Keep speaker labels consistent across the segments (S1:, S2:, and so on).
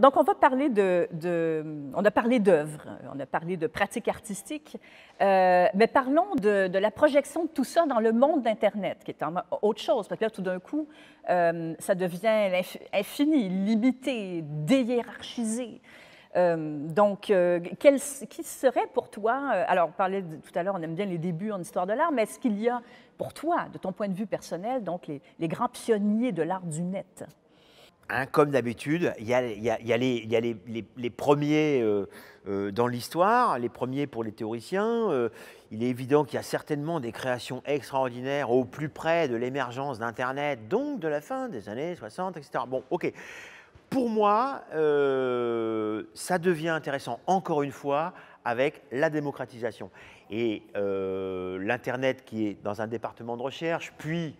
S1: Donc, on va parler de, on a parlé d'œuvres, on a parlé de pratiques artistiques, euh, mais parlons de, la projection de tout ça dans le monde d'Internet, qui est autre chose, parce que là, tout d'un coup, euh, ça devient infini, limité, déhiérarchisé. Euh, donc, qui serait pour toi, alors on parlait tout à l'heure, on aime bien les débuts en histoire de l'art, mais est-ce qu'il y a pour toi, de ton point de vue personnel, donc les grands pionniers de l'art du net?
S2: Hein, comme d'habitude, il y, a, les, premiers euh, euh, dans l'histoire, les premiers pour les théoriciens. Euh, il est évident qu'il y a certainement des créations extraordinaires au plus près de l'émergence d'Internet, donc de la fin des années 60, etc. Bon, ok. Pour moi, ça devient intéressant, encore une fois, avec la démocratisation. Et l'Internet qui est dans un département de recherche, puis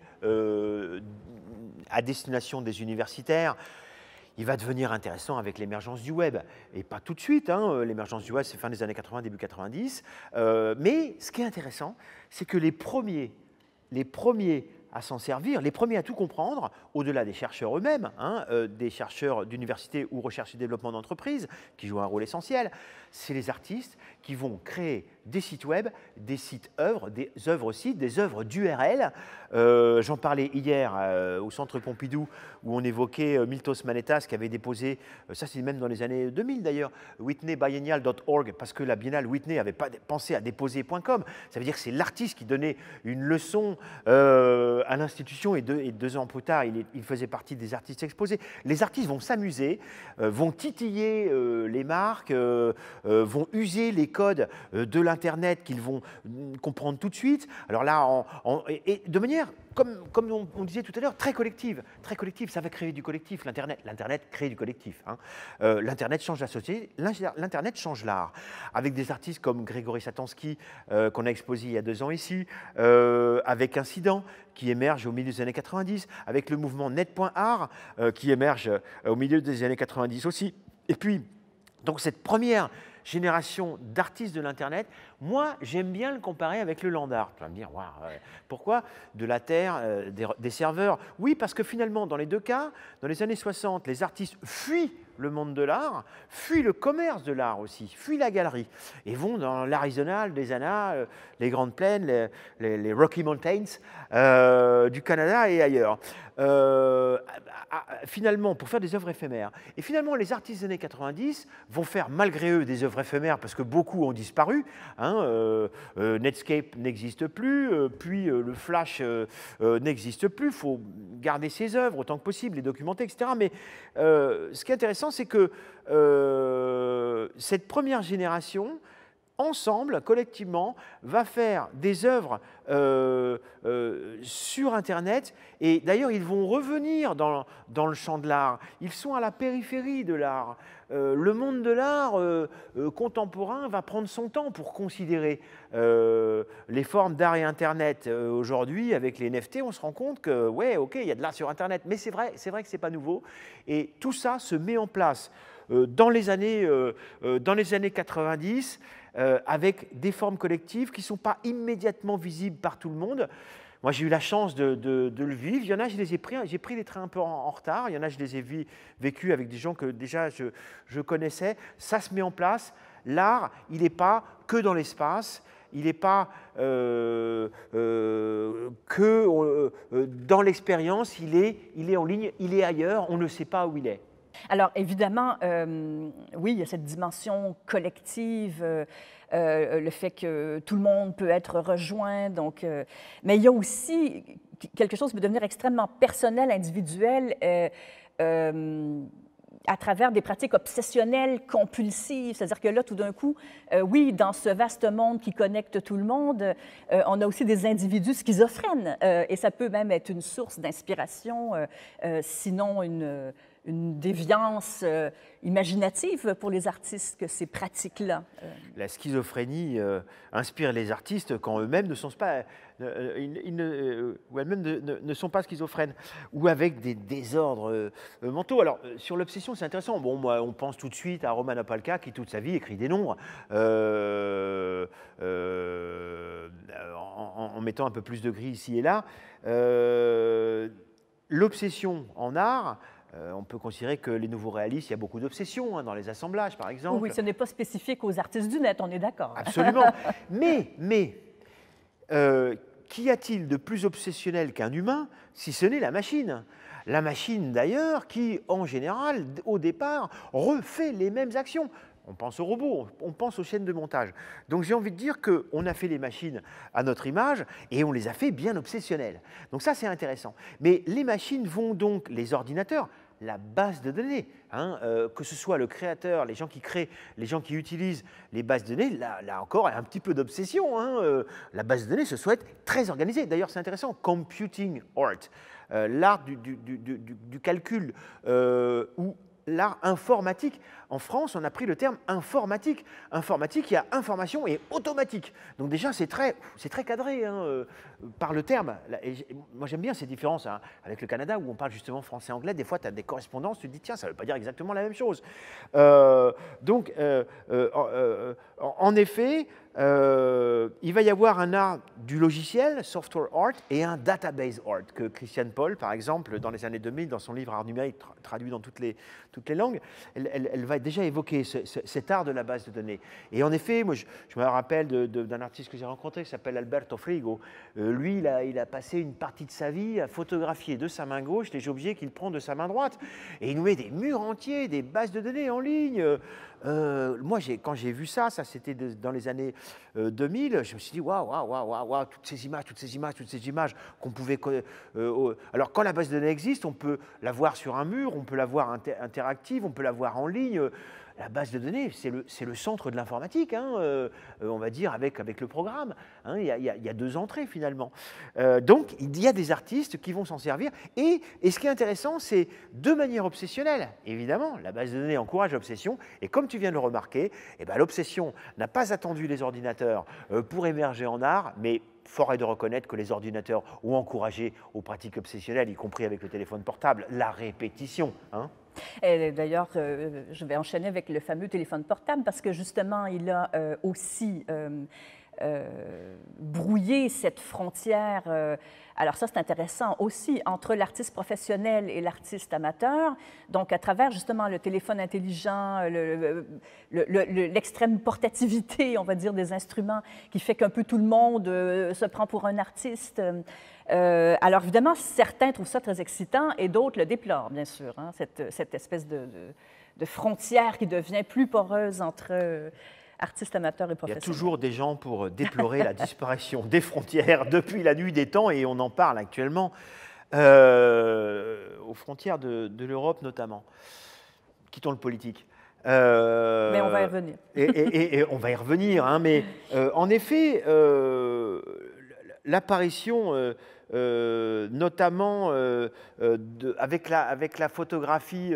S2: à destination des universitaires, il va devenir intéressant avec l'émergence du web. Et pas tout de suite, hein, euh, l'émergence du web, c'est fin des années 80, début 90. Euh, mais ce qui est intéressant, c'est que les premiers, les premiers à s'en servir, les premiers à tout comprendre, au-delà des chercheurs eux-mêmes, hein, euh, des chercheurs d'université ou recherche et développement d'entreprise, qui jouent un rôle essentiel, c'est les artistes qui vont créer des sites web, des sites œuvres, des œuvres aussi, des œuvres d'URL. Euh, j'en parlais hier euh, au Centre Pompidou où on évoquait Miltos Manetas qui avait déposé, ça c'est même dans les années 2000 d'ailleurs, whitneybiennial.org parce que la biennale Whitney avait pas pensé à déposer Ça veut dire que c'est l'artiste qui donnait une leçon euh, à l'institution et, deux, ans plus tard, il, faisait partie des artistes exposés. Les artistes vont s'amuser, euh, vont titiller euh, les marques, vont user les codes de l'Internet qu'ils vont mm, comprendre tout de suite. Alors là, de manière comme, on, disait tout à l'heure, très collective. Très collective, ça va créer du collectif, l'Internet. L'Internet crée du collectif. Hein. Euh, L'Internet change la société, l'Internet change l'art. Avec des artistes comme Grégory Satansky, euh, qu'on a exposé il y a deux ans ici, euh, avec Incident, qui émerge au milieu des années 90, avec le mouvement Net.art, qui émerge au milieu des années 90 aussi. Et puis, donc cette première génération d'artistes de l'Internet, moi, j'aime bien le comparer avec le Landart. Tu vas me dire, pourquoi de la terre, euh, des serveurs Oui, parce que finalement, dans les deux cas, dans les années 60, les artistes fuient le monde de l'art, fuit le commerce de l'art aussi, fuit la galerie, et vont dans l'Arizona, les Annas euh, les Grandes Plaines, les, Rocky Mountains euh, du Canada et ailleurs. Euh, ah, ah, finalement, pour faire des œuvres éphémères. Et finalement, les artistes des années 90 vont faire malgré eux des œuvres éphémères parce que beaucoup ont disparu. Hein, Netscape n'existe plus, puis le Flash n'existe plus. Il faut garder ses œuvres autant que possible, les documenter, etc. Mais ce qui est intéressant, c'est que euh, cette première génération, ensemble, collectivement, va faire des œuvres euh, euh, sur Internet. Et d'ailleurs, ils vont revenir dans, le champ de l'art. Ils sont à la périphérie de l'art. Euh, le monde de l'art contemporain va prendre son temps pour considérer les formes d'art et Internet. Aujourd'hui, avec les NFT, on se rend compte que, ouais, ok, il y a de l'art sur Internet, mais c'est vrai, c'est vrai que c'est pas nouveau. Et tout ça se met en place dans les années, dans les années 90. Euh, avec des formes collectives qui ne sont pas immédiatement visibles par tout le monde. Moi, j'ai eu la chance de, le vivre. Il y en a, je les ai pris, hein. j'ai pris des trains un peu en, retard. Il y en a, je les ai vécus avec des gens que déjà je, connaissais. Ça se met en place. L'art, il n'est pas que dans l'espace il n'est pas euh, euh, que dans l'expérience, il est, il est en ligne, il est ailleurs, on ne sait pas où il est. Alors évidemment,
S1: euh, oui, il y a cette dimension collective, euh, euh, le fait que tout le monde peut être rejoint, mais il y a aussi quelque chose qui peut devenir extrêmement personnel, individuel à travers des pratiques obsessionnelles, compulsives. C'est-à-dire que là, tout d'un coup, oui, dans ce vaste monde qui connecte tout le monde, on a aussi des individus schizophrènes. et ça peut même être une source d'inspiration, sinon une, une déviance euh, imaginative pour les artistes que ces pratiques-là.
S2: Euh. La schizophrénie euh, inspire les artistes quand eux-mêmes ne sont pas, ne, ou elles-mêmes ne, sont pas schizophrènes, ou avec des désordres mentaux. Alors sur l'obsession, c'est intéressant. Bon, moi, on pense tout de suite à Roman Palca qui toute sa vie écrit des nombres, en, mettant un peu plus de gris ici et là. l'obsession en art. Euh, on peut considérer que les nouveaux réalistes, il y a beaucoup d'obsessions hein, dans les assemblages, par exemple. Oui, ce n'est
S1: pas spécifique aux artistes du net, on est d'accord. Absolument.
S2: mais, mais, euh, qu'y a-t-il de plus obsessionnel qu'un humain, si ce n'est la machine La machine, d'ailleurs, qui, en général, au départ, refait les mêmes actions on pense aux robots, on pense aux chaînes de montage. Donc j'ai envie de dire qu'on a fait les machines à notre image et on les a fait bien obsessionnelles. Donc ça c'est intéressant. Mais les machines vont donc, les ordinateurs, la base de données, hein, euh, que ce soit le créateur, les gens qui créent, les gens qui utilisent les bases de données, là, là encore un petit peu d'obsession. Hein, euh, la base de données se souhaite très organisée. D'ailleurs c'est intéressant, computing art, euh, l'art du, du, calcul ou l'art informatique. En France, on a pris le terme informatique. Informatique, il y a information et automatique. Donc déjà, c'est très, c'est très cadré. Hein, euh, par le terme. moi, j'aime bien ces différences hein, avec le Canada où on parle justement français-anglais. Des fois, tu as des correspondances, tu te dis, tiens, ça ne veut pas dire exactement la même chose. Euh, donc, euh, euh, en effet, il va y avoir un art du logiciel, software art, et un database art, que Christiane Paul, par exemple, dans les années 2000, dans son livre Art numérique, traduit dans toutes les, toutes les langues, elle, va déjà évoquer cet art de la base de données. Et en effet, moi, je, je me rappelle d'un artiste que j'ai rencontré qui s'appelle Alberto Frigo, lui, il a, passé une partie de sa vie à photographier de sa main gauche les objets qu'il prend de sa main droite. Et il nous met des murs entiers, des bases de données en ligne. Euh, moi, quand j'ai vu ça, ça c'était dans les années 2000, euh, je me suis dit, waouh, waouh, waouh, waouh, toutes ces images, toutes ces images, toutes ces images qu'on pouvait... Euh, alors quand la base de données existe, on peut la voir sur un mur, on peut la voir interactive, on peut la voir en ligne la base de données, c'est le, le, centre de l'informatique, hein, euh, euh, on va dire, avec, avec le programme. Hein, il, y a, deux entrées finalement. Euh, donc il y a des artistes qui vont s'en servir. Et, ce qui est intéressant, c'est de manière obsessionnelle, évidemment, la base de données encourage l'obsession. Et comme tu viens de le remarquer, eh ben, l'obsession n'a pas attendu les ordinateurs pour émerger en art, mais fort est de reconnaître que les ordinateurs ont encouragé aux pratiques obsessionnelles, y compris avec le téléphone portable, la répétition. Hein.
S1: D'ailleurs, euh, je vais enchaîner avec le fameux téléphone portable parce que justement, il a euh, aussi euh, euh, brouiller cette frontière. Euh, alors ça, c'est intéressant aussi entre l'artiste professionnel et l'artiste amateur. Donc à travers justement le téléphone intelligent, l'extrême le, portativité, on va dire, des instruments, qui fait qu'un peu tout le monde euh, se prend pour un artiste. alors évidemment, certains trouvent ça très excitant et d'autres le déplorent, bien sûr, hein, cette, espèce de, frontière qui devient plus poreuse entre artistes amateurs et professionnels. Il y a
S2: toujours des gens pour euh, déplorer la disparition des frontières depuis la nuit des temps, et on en parle actuellement, euh, aux frontières de, l'Europe notamment. Quittons le politique. Euh, mais on va y revenir. et, on va y revenir, hein, mais en effet, l'apparition... notamment de, avec, la, avec, la, photographie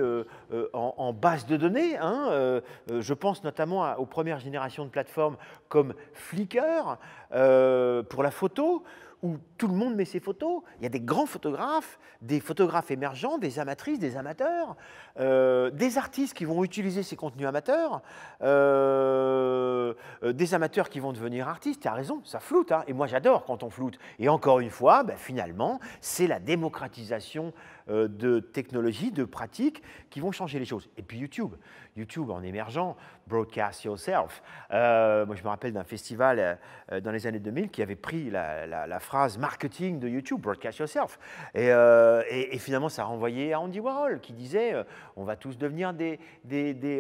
S2: euh, en, base de données. Hein, euh, euh, je pense notamment aux premières générations de plateformes comme Flickr pour la photo où tout le monde met ses photos. Il y a des grands photographes, des photographes émergents, des amatrices, des amateurs, des artistes qui vont utiliser ces contenus amateurs, des amateurs qui vont devenir artistes. Tu as raison, ça floute. Hein. Et moi, j'adore quand on floute. Et encore une fois, ben, finalement, c'est la démocratisation de technologies, de pratiques qui vont changer les choses. Et puis YouTube, YouTube en émergent, broadcast yourself. Euh, moi, je me rappelle d'un festival euh, dans les années 2000 qui avait pris la, phrase marketing de YouTube, broadcast yourself. Euh, et, finalement, ça a renvoyé à Andy Warhol qui disait on va tous devenir des,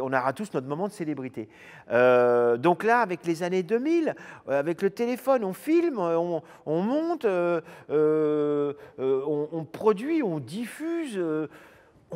S2: On aura tous notre moment de célébrité. donc là, avec les années 2000, avec le téléphone, on filme, on, monte, on, produit, on diffuse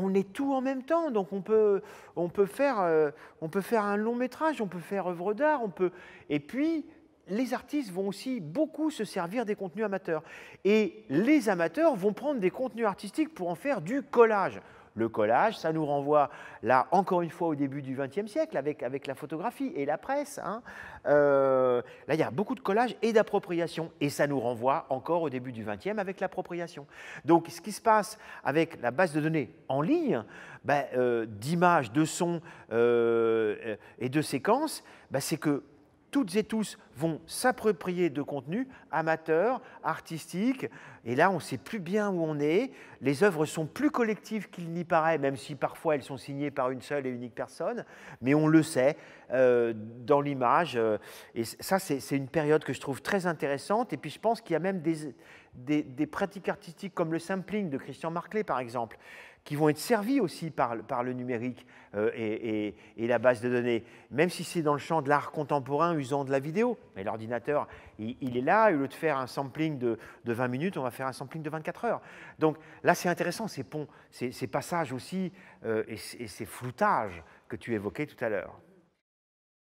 S2: on est tout en même temps. Donc euh, on peut, faire, un long métrage, on peut faire œuvre d'art, on peut. Et puis les artistes vont aussi beaucoup se servir des contenus amateurs. Et les amateurs vont prendre des contenus artistiques pour en faire du collage le collage. Ça nous renvoie là, encore une fois, au début du XXe siècle avec, avec la photographie et la presse. Hein. Euh, là, il y a beaucoup de collage et d'appropriation. Et ça nous renvoie encore au début du XXe avec l'appropriation. Donc, ce qui se passe avec la base de données en ligne, ben, euh, d'images, de sons euh, et de séquences, ben, c'est que toutes et tous vont s'approprier de contenu amateurs, artistique et là on ne sait plus bien où on est, les œuvres sont plus collectives qu'il n'y paraît, même si parfois elles sont signées par une seule et unique personne, mais on le sait euh, dans l'image, euh, et ça c'est une période que je trouve très intéressante, et puis je pense qu'il y a même des, des pratiques artistiques comme le sampling de Christian Marclay par exemple, qui vont être servis aussi par, le numérique euh, et, la base de données, même si c'est dans le champ de l'art contemporain usant de la vidéo. Mais l'ordinateur, il, est là, au lieu de faire un sampling de, 20 minutes, on va faire un sampling de 24 heures. Donc là, c'est intéressant, ces ponts, ces, passages aussi, euh, et ces floutages que tu évoquais tout à l'heure.